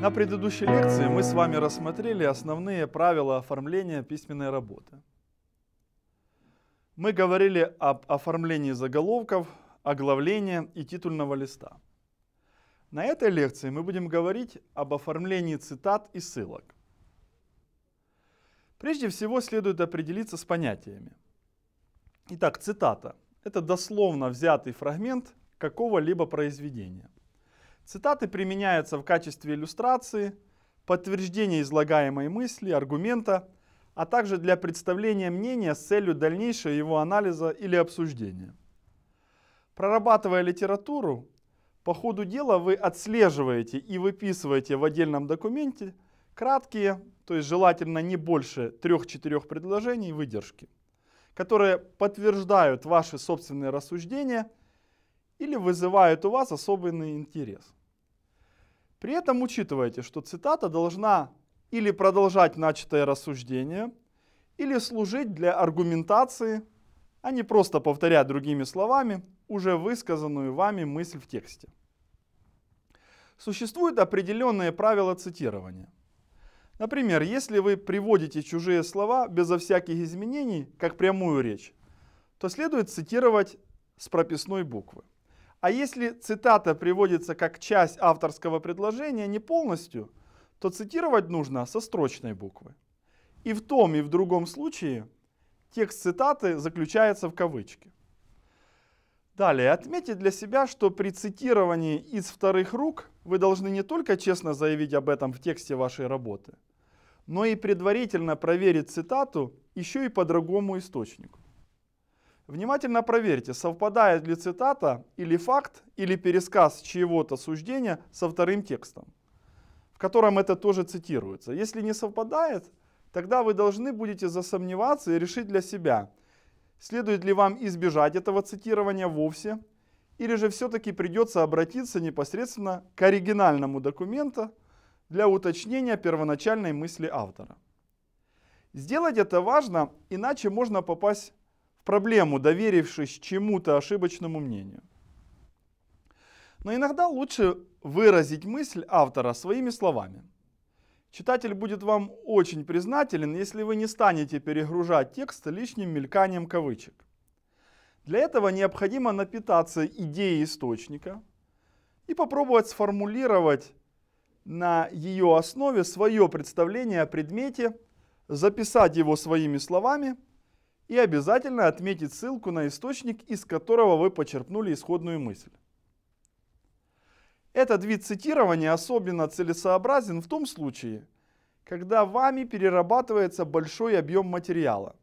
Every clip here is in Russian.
На предыдущей лекции мы с вами рассмотрели основные правила оформления письменной работы. Мы говорили об оформлении заголовков, оглавления и титульного листа. На этой лекции мы будем говорить об оформлении цитат и ссылок. Прежде всего следует определиться с понятиями. Итак, цитата – это дословно взятый фрагмент какого-либо произведения – Цитаты применяются в качестве иллюстрации, подтверждения излагаемой мысли, аргумента, а также для представления мнения с целью дальнейшего его анализа или обсуждения. Прорабатывая литературу, по ходу дела вы отслеживаете и выписываете в отдельном документе краткие, то есть желательно не больше трех-четырех предложений выдержки, которые подтверждают ваши собственные рассуждения или вызывают у вас особенный интерес. При этом учитывайте, что цитата должна или продолжать начатое рассуждение, или служить для аргументации, а не просто повторять другими словами уже высказанную вами мысль в тексте. Существуют определенные правила цитирования. Например, если вы приводите чужие слова безо всяких изменений, как прямую речь, то следует цитировать с прописной буквы. А если цитата приводится как часть авторского предложения не полностью, то цитировать нужно со строчной буквы. И в том, и в другом случае текст цитаты заключается в кавычке. Далее, отметьте для себя, что при цитировании из вторых рук вы должны не только честно заявить об этом в тексте вашей работы, но и предварительно проверить цитату еще и по другому источнику. Внимательно проверьте, совпадает ли цитата или факт, или пересказ чьего-то суждения со вторым текстом, в котором это тоже цитируется. Если не совпадает, тогда вы должны будете засомневаться и решить для себя, следует ли вам избежать этого цитирования вовсе, или же все-таки придется обратиться непосредственно к оригинальному документу для уточнения первоначальной мысли автора. Сделать это важно, иначе можно попасть в проблему, доверившись чему-то ошибочному мнению. Но иногда лучше выразить мысль автора своими словами. Читатель будет вам очень признателен, если вы не станете перегружать текст лишним мельканием кавычек. Для этого необходимо напитаться идеей источника и попробовать сформулировать на ее основе свое представление о предмете, записать его своими словами – и обязательно отметить ссылку на источник, из которого вы почерпнули исходную мысль. Этот вид цитирования особенно целесообразен в том случае, когда вами перерабатывается большой объем материала.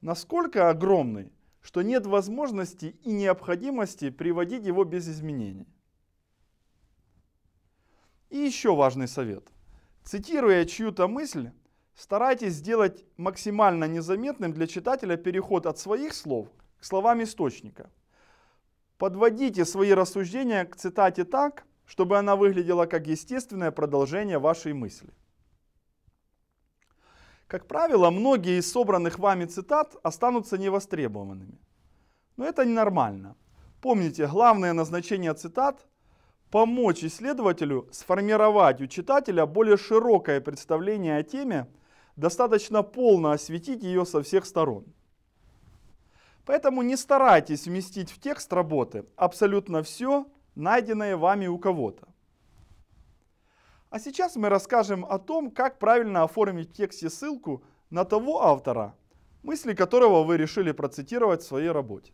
Насколько огромный, что нет возможности и необходимости приводить его без изменений. И еще важный совет. Цитируя чью-то мысль, Старайтесь сделать максимально незаметным для читателя переход от своих слов к словам источника. Подводите свои рассуждения к цитате так, чтобы она выглядела как естественное продолжение вашей мысли. Как правило, многие из собранных вами цитат останутся невостребованными. Но это ненормально. Помните, главное назначение цитат – помочь исследователю сформировать у читателя более широкое представление о теме, достаточно полно осветить ее со всех сторон. Поэтому не старайтесь вместить в текст работы абсолютно все, найденное вами у кого-то. А сейчас мы расскажем о том, как правильно оформить в тексте ссылку на того автора, мысли которого вы решили процитировать в своей работе.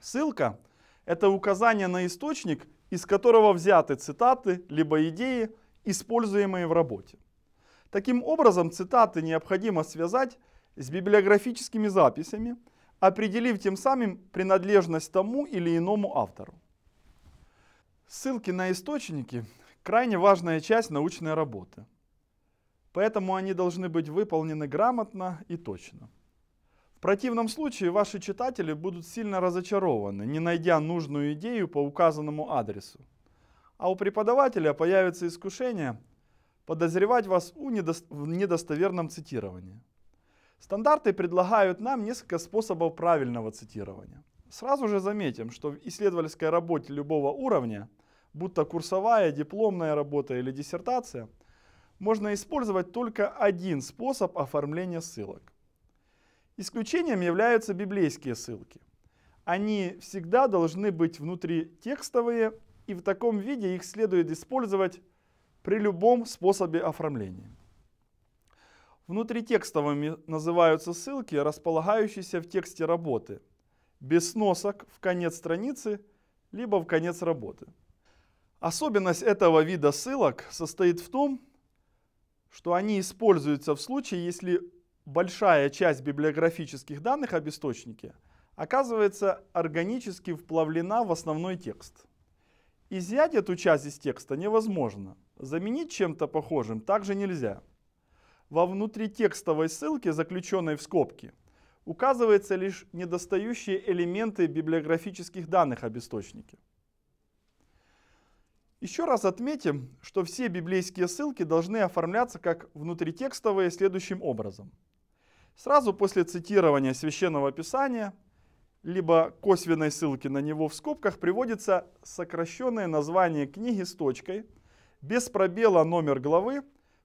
Ссылка – это указание на источник, из которого взяты цитаты либо идеи, используемые в работе. Таким образом, цитаты необходимо связать с библиографическими записями, определив тем самым принадлежность тому или иному автору. Ссылки на источники – крайне важная часть научной работы, поэтому они должны быть выполнены грамотно и точно. В противном случае ваши читатели будут сильно разочарованы, не найдя нужную идею по указанному адресу. А у преподавателя появится искушение – подозревать вас в недостоверном цитировании. Стандарты предлагают нам несколько способов правильного цитирования. Сразу же заметим, что в исследовательской работе любого уровня, будь то курсовая, дипломная работа или диссертация, можно использовать только один способ оформления ссылок. Исключением являются библейские ссылки. Они всегда должны быть внутри текстовые, и в таком виде их следует использовать при любом способе оформления. Внутритекстовыми называются ссылки, располагающиеся в тексте работы, без сносок в конец страницы, либо в конец работы. Особенность этого вида ссылок состоит в том, что они используются в случае, если большая часть библиографических данных об источнике оказывается органически вплавлена в основной текст – Изъять эту часть из текста невозможно. Заменить чем-то похожим также нельзя. Во внутритекстовой ссылке, заключенной в скобки, указываются лишь недостающие элементы библиографических данных об источнике. Еще раз отметим, что все библейские ссылки должны оформляться как внутритекстовые следующим образом. Сразу после цитирования Священного Писания – либо косвенной ссылки на него в скобках приводится сокращенное название книги с точкой, без пробела номер главы,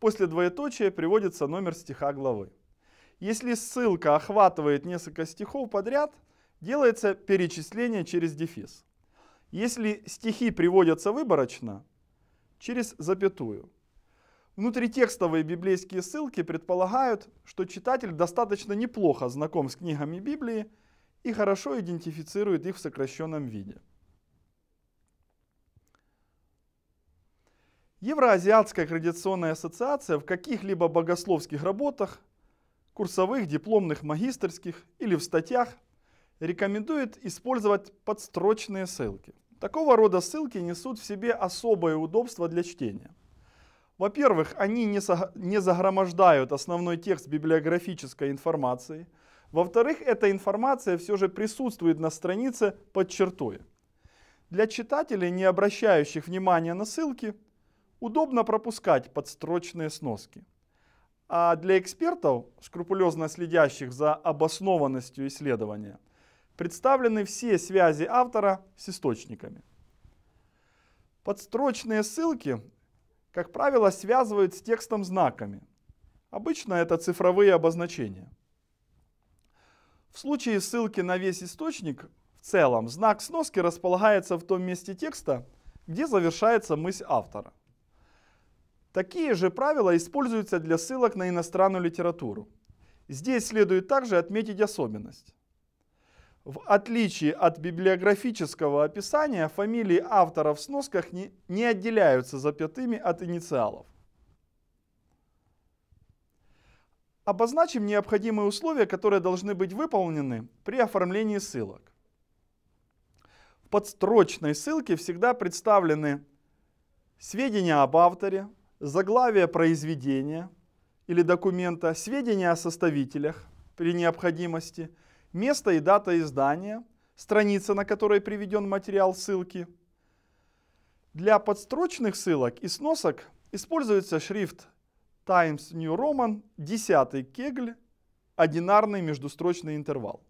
после двоеточия приводится номер стиха главы. Если ссылка охватывает несколько стихов подряд, делается перечисление через дефис. Если стихи приводятся выборочно, через запятую. Внутритекстовые библейские ссылки предполагают, что читатель достаточно неплохо знаком с книгами Библии, и хорошо идентифицирует их в сокращенном виде. Евроазиатская аккредитационная ассоциация в каких-либо богословских работах, курсовых, дипломных, магистрских или в статьях рекомендует использовать подстрочные ссылки. Такого рода ссылки несут в себе особое удобство для чтения. Во-первых, они не загромождают основной текст библиографической информации – во-вторых, эта информация все же присутствует на странице под чертой. Для читателей, не обращающих внимания на ссылки, удобно пропускать подстрочные сноски. А для экспертов, скрупулезно следящих за обоснованностью исследования, представлены все связи автора с источниками. Подстрочные ссылки, как правило, связывают с текстом знаками. Обычно это цифровые обозначения. В случае ссылки на весь источник, в целом, знак сноски располагается в том месте текста, где завершается мысль автора. Такие же правила используются для ссылок на иностранную литературу. Здесь следует также отметить особенность. В отличие от библиографического описания, фамилии авторов в сносках не, не отделяются запятыми от инициалов. Обозначим необходимые условия, которые должны быть выполнены при оформлении ссылок. В подстрочной ссылке всегда представлены сведения об авторе, заглавие произведения или документа, сведения о составителях при необходимости, место и дата издания, страница, на которой приведен материал ссылки. Для подстрочных ссылок и сносок используется шрифт Times New Roman, десятый кегль, одинарный междустрочный интервал.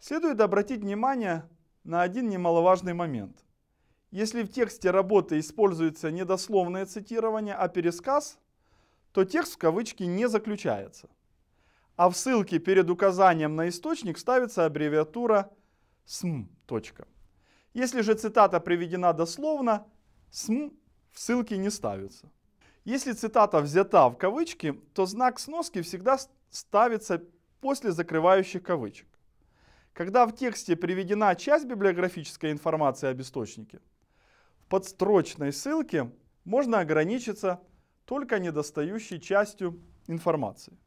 Следует обратить внимание на один немаловажный момент. Если в тексте работы используется не дословное цитирование, а пересказ, то текст в кавычки не заключается. А в ссылке перед указанием на источник ставится аббревиатура «см». Если же цитата приведена дословно, «см» в ссылке не ставится. Если цитата взята в кавычки, то знак сноски всегда ставится после закрывающих кавычек. Когда в тексте приведена часть библиографической информации об источнике, в подстрочной ссылке можно ограничиться только недостающей частью информации.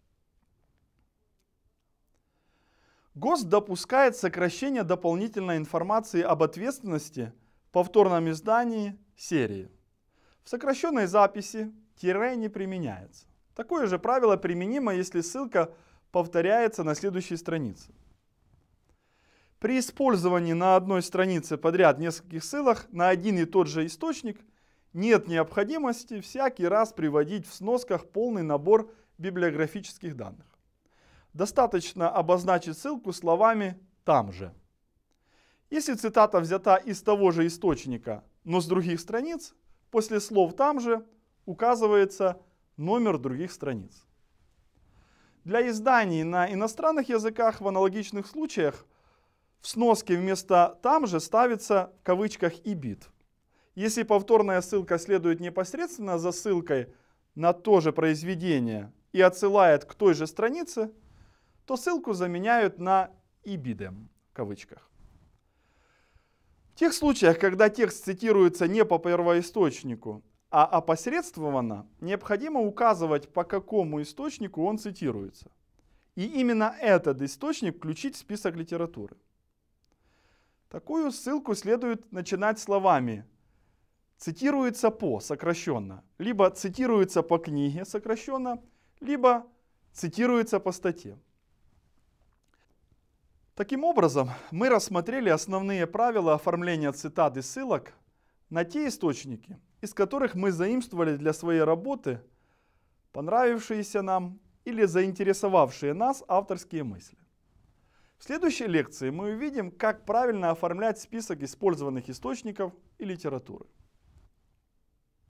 ГОСТ допускает сокращение дополнительной информации об ответственности в повторном издании серии. В сокращенной записи тире не применяется. Такое же правило применимо, если ссылка повторяется на следующей странице. При использовании на одной странице подряд нескольких ссылок на один и тот же источник нет необходимости всякий раз приводить в сносках полный набор библиографических данных. Достаточно обозначить ссылку словами «там же». Если цитата взята из того же источника, но с других страниц, после слов «там же» указывается номер других страниц. Для изданий на иностранных языках в аналогичных случаях в сноске вместо «там же» ставится в кавычках и бит. Если повторная ссылка следует непосредственно за ссылкой на то же произведение и отсылает к той же странице, то ссылку заменяют на «ибидем» в кавычках. В тех случаях, когда текст цитируется не по первоисточнику а опосредствованно необходимо указывать, по какому источнику он цитируется. И именно этот источник включить в список литературы. Такую ссылку следует начинать словами «цитируется по» сокращенно, либо «цитируется по книге» сокращенно, либо «цитируется по статье». Таким образом, мы рассмотрели основные правила оформления цитат и ссылок на те источники, из которых мы заимствовали для своей работы понравившиеся нам или заинтересовавшие нас авторские мысли. В следующей лекции мы увидим, как правильно оформлять список использованных источников и литературы.